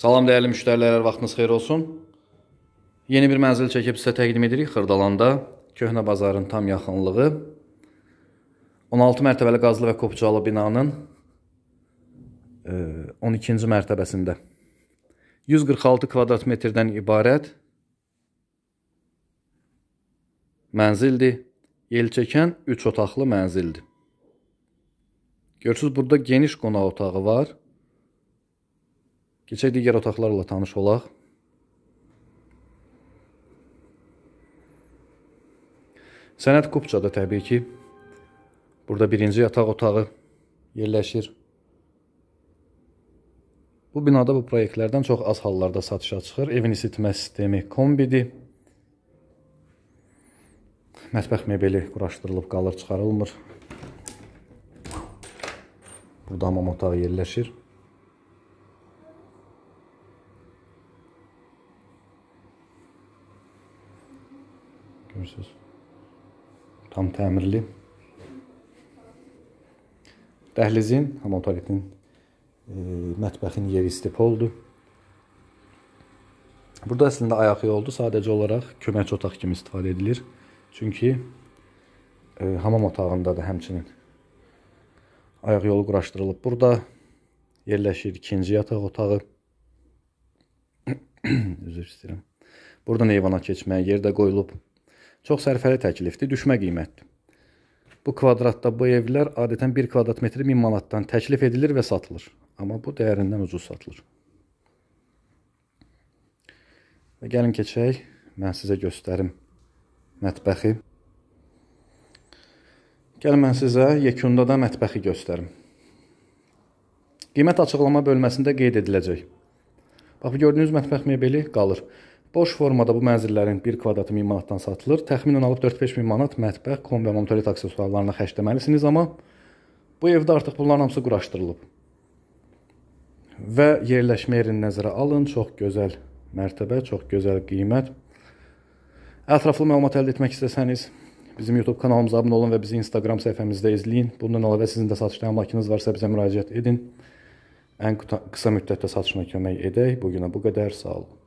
Salam dəyərli müştərilər, hər vaxtınız xeyir olsun. Yeni bir mənzil çəkib sizə təqdim edirik Xırdalanda, Köhnə bazarın tam yaxınlığı. 16 mərtəbəli qazlı və kopcalı binanın 12-ci e, mərtəbəsində. 146 kvadrat metrdən ibarət mənzildir. Yelçəkən 3 otaqlı mənzildir. Görürsüz, burada geniş qonaq otağı var. Keçək digər otaqlarla tanış olaq. Sənət Kupçada təbii ki. Burada birinci yataq otağı yerləşir. Bu binada bu proyektlərdən çox az hallarda satışa çıxır. Evin isitmə sistemi kombidir. Mətbəx mebeli quraşdırılıb qalır, çıxarılmır. Burada hamam otağı yerləşir. Görürsünüz. Tam təmirli. Dəhlizin, hamam hə, toaletinin e, mətbəxin yeri istipoldur. Burada əslində ayaq yoldu, sadəcə olaraq köməkçi otaq kimi istifadə edilir. Çünki e, hamam otağında da həmçinin ayaq yolu quraşdırılıb. Burada yerləşir ikinci yataq otağı. Üzr istəyirəm. Buradan eyvana keçməyə yer də qoyulub. Çox sərfəli təklifdir, düşmə qiymətdir. Bu kvadratda bu evlər adətən 1 kvadrat metri 1000 manatdan təklif edilir və satılır. Amma bu dəyərindən ucuz satılır. Və gəlin keçək, mən sizə göstərim mətbəxi. Gəlin mən sizə yekunda da mətbəxi göstərim. Qiymət açıqlama bölməsində qeyd ediləcək. Bax, bu gördüyünüz mətbəx mebeli qalır. Boş formada bu mənzillərin 1 kvadratı 1000 manatdan satılır. Təxminən alıb 4-5 min manat mətbəx, kombi və monitoret aksesuarlarına xərcləməlisiniz, amma bu evdə artıq bunların hamısı quraşdırılıb. Və yerləşmə yerini nəzərə alın, çox gözəl mərtəbə, çox gözəl qiymət. Ətraflı məlumat əldə etmək istəsəniz, bizim YouTube kanalımıza abunə olun və bizi Instagram səhifəmizdə izləyin. Bundan əlavə sizin də satışda əmlakınız varsa bizə müraciət edin. Ən qısa müddətdə satışına kömək edək. Bu günə bu qədər. Sağ olun.